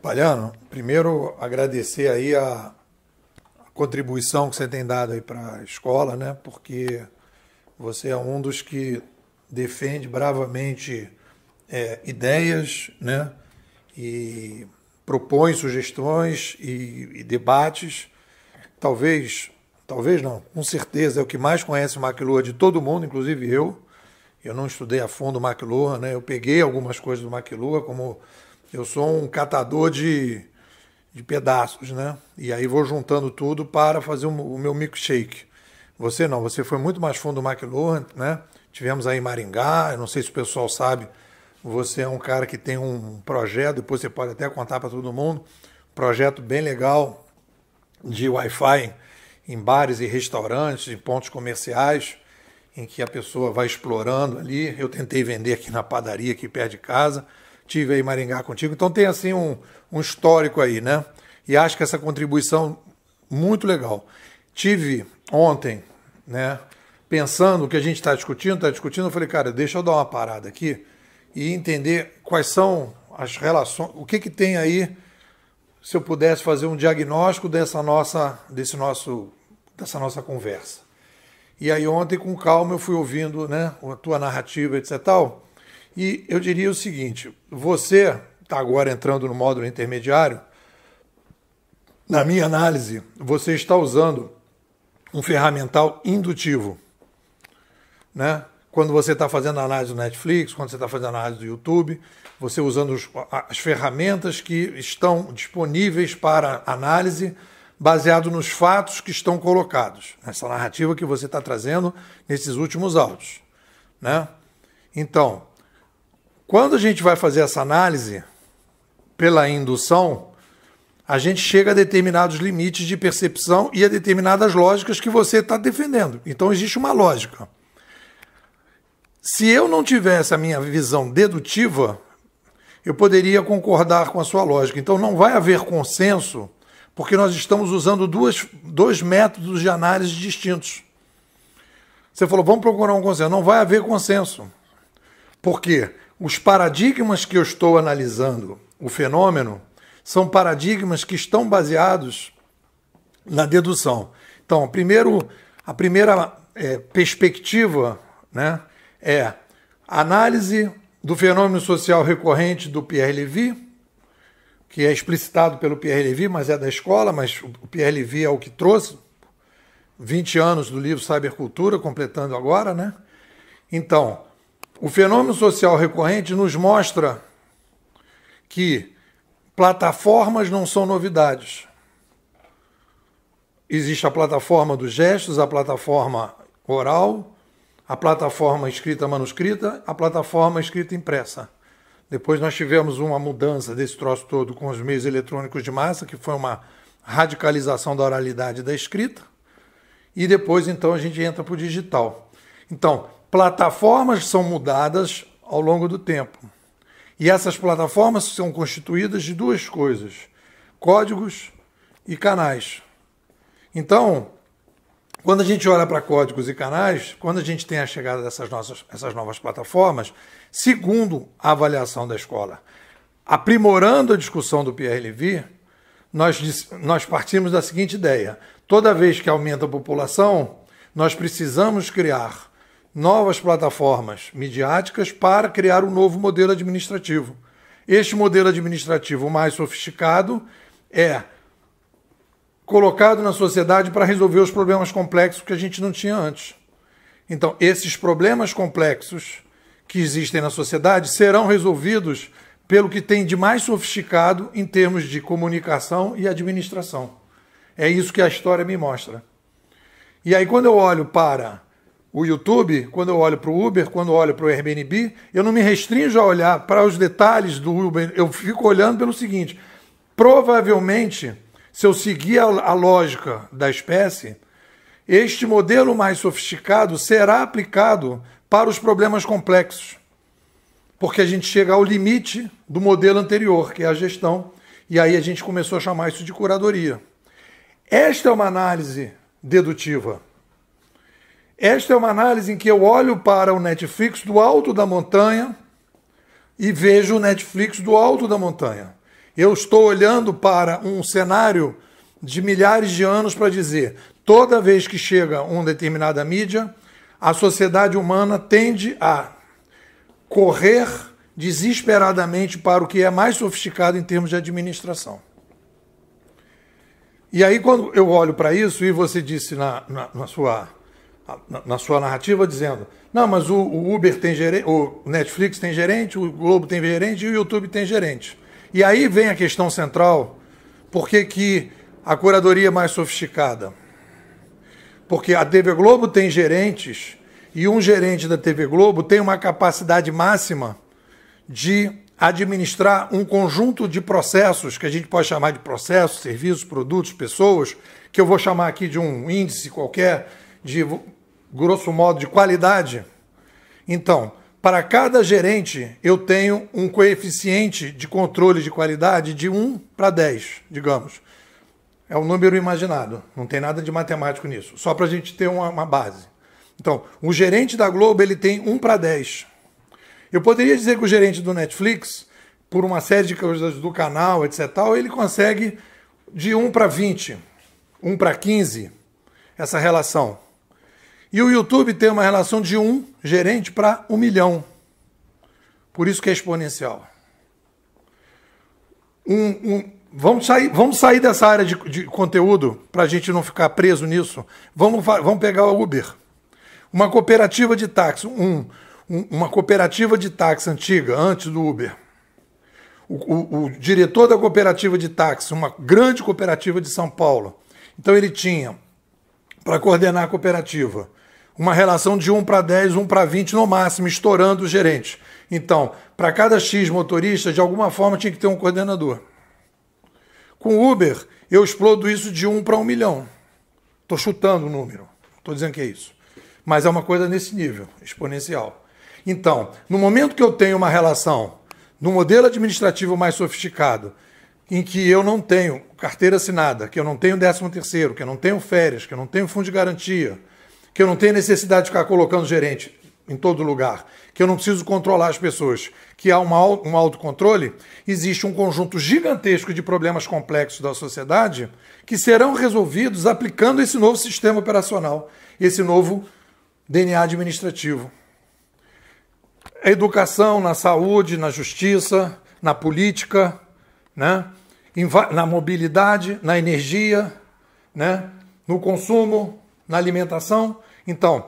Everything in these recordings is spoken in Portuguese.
Palhano, primeiro agradecer aí a, a contribuição que você tem dado aí para a escola, né? Porque você é um dos que defende bravamente é, ideias, né? E propõe sugestões e, e, debates. Talvez, talvez não, com certeza é o que mais conhece McLuhan de todo mundo, inclusive eu. Eu não estudei a fundo McLuhan, né? Eu peguei algumas coisas do McLuhan, como eu sou um catador de, de pedaços, né? E aí vou juntando tudo para fazer o meu milkshake. Você não, você foi muito mais fundo do McLuhan, né? Tivemos aí Maringá, eu não sei se o pessoal sabe, você é um cara que tem um projeto, depois você pode até contar para todo mundo, projeto bem legal de Wi-Fi em bares e restaurantes, em pontos comerciais, em que a pessoa vai explorando ali. Eu tentei vender aqui na padaria, aqui perto de casa, tive aí Maringá contigo. Então tem assim um, um histórico aí, né? E acho que essa contribuição muito legal. Tive ontem, né? Pensando o que a gente está discutindo, está discutindo, eu falei, cara, deixa eu dar uma parada aqui e entender quais são as relações, o que que tem aí, se eu pudesse fazer um diagnóstico dessa nossa, desse nosso, dessa nossa conversa. E aí ontem com calma eu fui ouvindo, né, a tua narrativa, etc. Tal, e eu diria o seguinte: você está agora entrando no módulo intermediário. Na minha análise, você está usando um ferramental indutivo. Né? Quando você está fazendo análise do Netflix, quando você está fazendo análise do YouTube, você usando os, as ferramentas que estão disponíveis para análise baseado nos fatos que estão colocados, nessa narrativa que você está trazendo nesses últimos áudios. Né? Então, quando a gente vai fazer essa análise pela indução, a gente chega a determinados limites de percepção e a determinadas lógicas que você está defendendo. Então existe uma lógica. Se eu não tivesse a minha visão dedutiva, eu poderia concordar com a sua lógica. Então não vai haver consenso, porque nós estamos usando duas, dois métodos de análise distintos. Você falou, vamos procurar um consenso. Não vai haver consenso. Por quê? Os paradigmas que eu estou analisando, o fenômeno, são paradigmas que estão baseados na dedução. Então, primeiro, a primeira é, perspectiva né, é análise do fenômeno social recorrente do Pierre Levy, que é explicitado pelo Pierre Levy, mas é da escola, mas o Pierre Levy é o que trouxe 20 anos do livro Cybercultura, completando agora, né? Então, o fenômeno social recorrente nos mostra que plataformas não são novidades. Existe a plataforma dos gestos, a plataforma oral, a plataforma escrita manuscrita, a plataforma escrita impressa. Depois nós tivemos uma mudança desse troço todo com os meios eletrônicos de massa, que foi uma radicalização da oralidade da escrita. E depois, então, a gente entra para o digital. Então, plataformas são mudadas ao longo do tempo. E essas plataformas são constituídas de duas coisas: códigos e canais. Então, quando a gente olha para códigos e canais, quando a gente tem a chegada dessas nossas, essas novas plataformas, segundo a avaliação da escola, aprimorando a discussão do Pierre Levy, nós, nós partimos da seguinte ideia: toda vez que aumenta a população, nós precisamos criar novas plataformas midiáticas para criar um novo modelo administrativo. Este modelo administrativo mais sofisticado é colocado na sociedade para resolver os problemas complexos que a gente não tinha antes. Então, esses problemas complexos que existem na sociedade serão resolvidos pelo que tem de mais sofisticado em termos de comunicação e administração. É isso que a história me mostra. E aí, quando eu olho para o YouTube, quando eu olho para o Uber, quando eu olho para o Airbnb, eu não me restringo a olhar para os detalhes do Uber, eu fico olhando pelo seguinte: provavelmente, se eu seguir a, a lógica da espécie, este modelo mais sofisticado será aplicado para os problemas complexos, porque a gente chega ao limite do modelo anterior, que é a gestão, e aí a gente começou a chamar isso de curadoria. Esta é uma análise dedutiva. Esta é uma análise em que eu olho para o Netflix do alto da montanha e vejo o Netflix do alto da montanha. Eu estou olhando para um cenário de milhares de anos para dizer: toda vez que chega uma determinada mídia, a sociedade humana tende a correr desesperadamente para o que é mais sofisticado em termos de administração. E aí, quando eu olho para isso, e você disse na, na, na sua ah, na sua narrativa dizendo: não, mas o, Uber tem gerente, o Netflix tem gerente, o Globo tem gerente e o YouTube tem gerente. E aí vem a questão central: por que, que a curadoria é mais sofisticada? Porque a TV Globo tem gerentes e um gerente da TV Globo tem uma capacidade máxima de administrar um conjunto de processos, que a gente pode chamar de processos, serviços, produtos, pessoas, que eu vou chamar aqui de um índice qualquer, de grosso modo, de qualidade. Então, para cada gerente, eu tenho um coeficiente de controle de qualidade de 1 para 10, digamos. É um número imaginado, não tem nada de matemático nisso, só para a gente ter uma, uma, base. Então, o gerente da Globo ele tem 1 para 10. Eu poderia dizer que o gerente do Netflix, por uma série de coisas do canal, etc., ele consegue de 1 para 20, 1 para 15, essa relação. E o YouTube tem uma relação de um gerente para um milhão. Por isso que é exponencial. Um, um, vamos, sair, vamos sair dessa área de, de conteúdo para a gente não ficar preso nisso. Vamos, vamos pegar o Uber. Uma cooperativa de táxi, um, uma cooperativa de táxi antiga, antes do Uber. O, o, o diretor da cooperativa de táxi, uma grande cooperativa de São Paulo. Então ele tinha, para coordenar a cooperativa, uma relação de 1 para 10, 1 para 20 no máximo, estourando o gerente. Então, para cada X motorista, de alguma forma tinha que ter um coordenador. Com Uber, eu explodo isso de 1 para 1 milhão. Estou chutando o número, estou dizendo que é isso. Mas é uma coisa nesse nível, exponencial. Então, no momento que eu tenho uma relação no modelo administrativo mais sofisticado, em que eu não tenho carteira assinada, que eu não tenho décimo terceiro, que eu não tenho férias, que eu não tenho fundo de garantia, que eu não tenho necessidade de ficar colocando gerente em todo lugar, que eu não preciso controlar as pessoas, que há um autocontrole, existe um conjunto gigantesco de problemas complexos da sociedade que serão resolvidos aplicando esse novo sistema operacional, esse novo DNA administrativo. A educação, na saúde, na justiça, na política, né? na mobilidade, na energia, né? no consumo, na alimentação, então,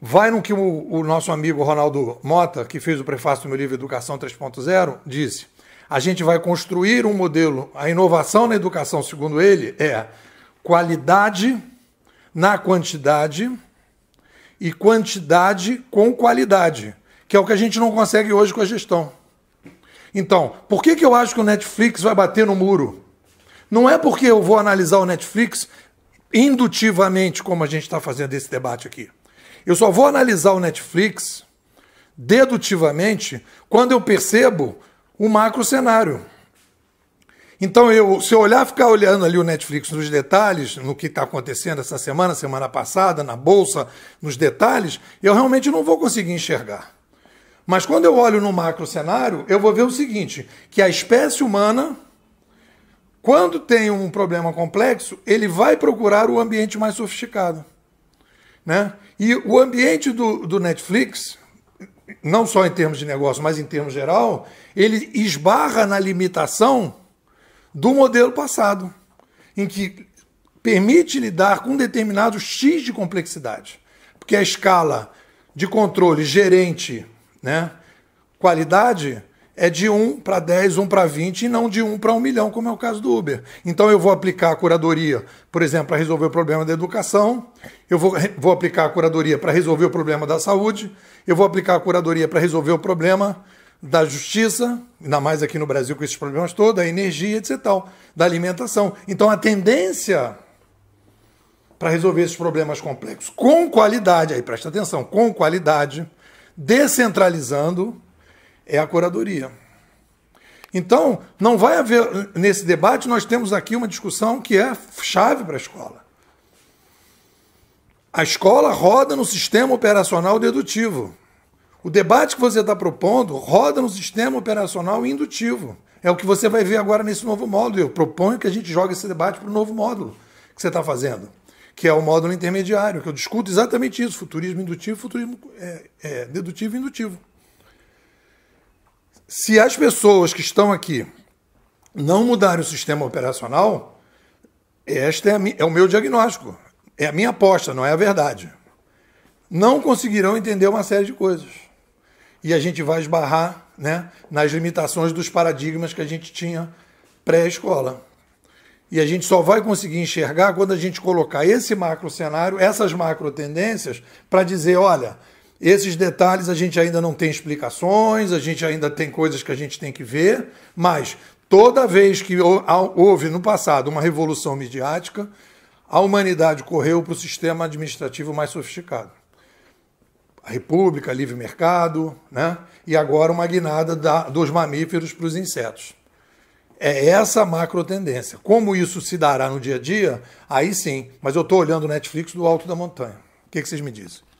vai no que o, o nosso amigo Ronaldo Mota, que fez o prefácio do meu livro Educação 3.0, disse. A gente vai construir um modelo. A inovação na educação, segundo ele, é qualidade na quantidade e quantidade com qualidade, que é o que a gente não consegue hoje com a gestão. Então, por que, que eu acho que o Netflix vai bater no muro? Não é porque eu vou analisar o Netflix indutivamente, como a gente está fazendo esse debate aqui. Eu só vou analisar o Netflix dedutivamente quando eu percebo o macro cenário. Então, eu, se eu olhar, ficar olhando ali o Netflix nos detalhes, no que está acontecendo essa semana, semana passada, na bolsa, nos detalhes, eu realmente não vou conseguir enxergar. Mas quando eu olho no macro cenário, eu vou ver o seguinte: que a espécie humana quando tem um problema complexo, ele vai procurar o ambiente mais sofisticado. Né? E o ambiente do, do Netflix, não só em termos de negócio, mas em termos geral, ele esbarra na limitação do modelo passado, em que permite lidar com um determinado X de complexidade. Porque a escala de controle gerente, né, qualidade, é de 1 para 10, 1 para 20 e não de 1 para 1 milhão, como é o caso do Uber. Então eu vou aplicar a curadoria, por exemplo, para resolver o problema da educação, eu vou, vou aplicar a curadoria para resolver o problema da saúde, eu vou aplicar a curadoria para resolver o problema da justiça, ainda mais aqui no Brasil com esses problemas todos, da energia, etc., tal, da alimentação. Então a tendência para resolver esses problemas complexos com qualidade, aí presta atenção, com qualidade, descentralizando é a curadoria. Então, não vai haver, nesse debate, nós temos aqui uma discussão que é chave para a escola. A escola roda no sistema operacional dedutivo. O debate que você está propondo roda no sistema operacional indutivo. É o que você vai ver agora nesse novo módulo. Eu proponho que a gente jogue esse debate para o novo módulo que você está fazendo, que é o módulo intermediário, que eu discuto exatamente isso: futurismo indutivo, futurismo é, é, dedutivo e indutivo. Se as pessoas que estão aqui não mudarem o sistema operacional, este é, é o meu diagnóstico, é a minha aposta, não é a verdade. Não conseguirão entender uma série de coisas. E a gente vai esbarrar né, nas limitações dos paradigmas que a gente tinha pré-escola. E a gente só vai conseguir enxergar quando a gente colocar esse macro cenário, essas macro tendências, para dizer: olha, esses detalhes a gente ainda não tem explicações, a gente ainda tem coisas que a gente tem que ver, mas toda vez que houve no passado uma revolução midiática, a humanidade correu para o sistema administrativo mais sofisticado. A república, livre mercado, né? e agora uma guinada da, dos mamíferos para os insetos. É essa a macro tendência. Como isso se dará no dia a dia, aí sim. Mas eu estou olhando o Netflix do alto da montanha. O que, que vocês me dizem?